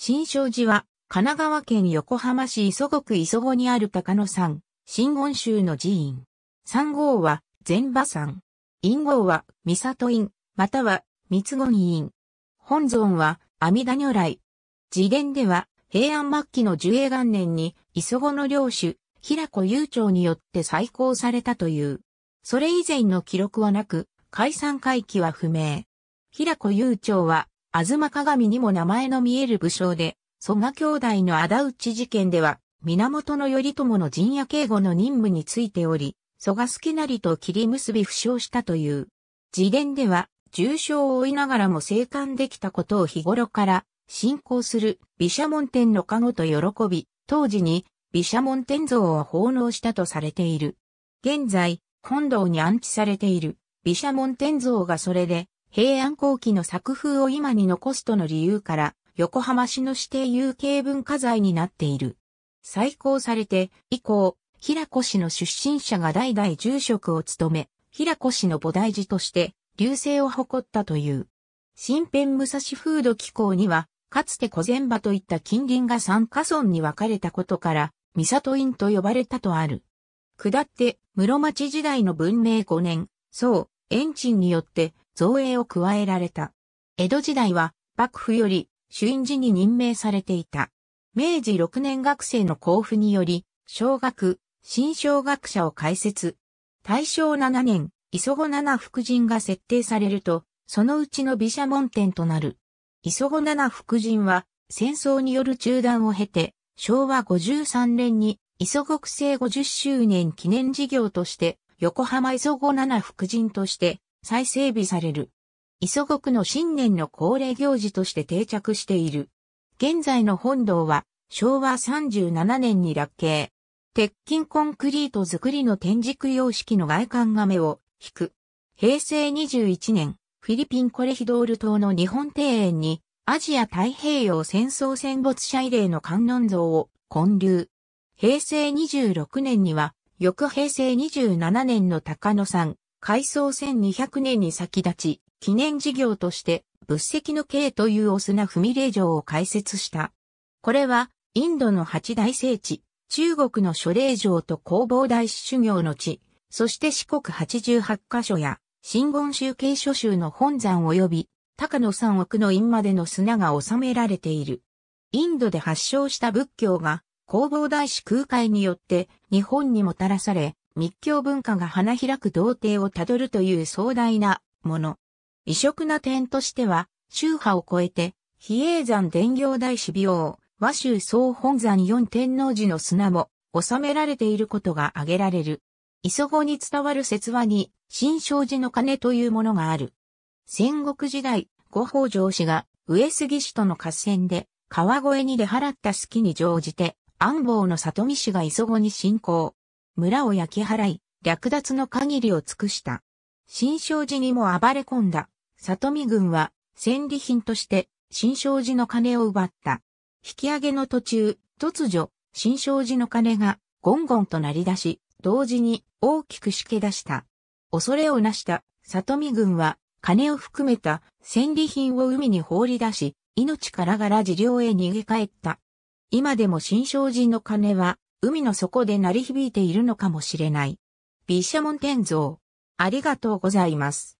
新勝寺は、神奈川県横浜市磯子区磯子にある高野山、新言宗の寺院。三号は、善馬山。陰号は、三里院、または、三言院。本尊は、阿弥陀如来。自伝では、平安末期の寿永元年に、磯子の領主、平子雄長によって再興されたという。それ以前の記録はなく、解散回帰は不明。平子雄長は、東鏡にも名前の見える武将で、蘇我兄弟の仇討ち事件では、源頼朝の陣屋警護の任務についており、蘇我助成と切り結び負傷したという。自伝では、重傷を負いながらも生還できたことを日頃から信仰する毘沙門天の加護と喜び、当時に毘沙門天像を奉納したとされている。現在、本堂に安置されている毘沙門天像がそれで平安後期の作風を今に残すとの理由から、横浜市の指定有形文化財になっている。再興されて、以降、平子氏の出身者が代々住職を務め、平子氏の菩提寺として、流星を誇ったという。新編武蔵風土機構には、かつて小前場といった近隣が三カ村に分かれたことから、三里院と呼ばれたとある。下って、室町時代の文明5年、そう、延賃によって、造営を加えられた。江戸時代は幕府より主因寺に任命されていた。明治6年学生の交付により、小学、新小学者を開設。大正7年、磯子七福神が設定されると、そのうちの美写門店となる。磯子七福神は、戦争による中断を経て、昭和53年に、磯国政50周年記念事業として、横浜磯子七福神として、再整備される。磯国の新年の恒例行事として定着している。現在の本堂は昭和37年に落慶。鉄筋コンクリート作りの天軸様式の外観が目を引く。平成21年、フィリピンコレヒドール島の日本庭園にアジア太平洋戦争戦没者慰霊の観音像を建立。平成26年には翌平成27年の高野山、改装1200年に先立ち、記念事業として、仏石の慶というお砂踏み霊場を開設した。これは、インドの八大聖地、中国の諸霊場と弘法大師修行の地、そして四国八十八カ所や、新言宗計諸宗の本山及び、高野山奥の院までの砂が収められている。インドで発祥した仏教が、弘法大師空海によって日本にもたらされ、密教文化が花開く童貞をたどるという壮大なもの。異色な点としては、宗派を超えて、比叡山伝行大師王、和州総本山四天王寺の砂も収められていることが挙げられる。磯子に伝わる説話に、新勝寺の鐘というものがある。戦国時代、五宝城氏が上杉氏との合戦で川越に出払った隙に乗じて、安房の里見氏が磯子に進行。村を焼き払い、略奪の限りを尽くした。新勝寺にも暴れ込んだ、里見軍は、戦利品として、新勝寺の金を奪った。引き上げの途中、突如、新勝寺の鐘がゴンゴンと鳴り出し、同時に大きくしけ出した。恐れをなした里見軍は金を含めた戦利品を海に放り出し、命からがら治療へ逃げ帰った。今でも新勝寺の鐘は海の底で鳴り響いているのかもしれない。毘沙門天像。ありがとうございます。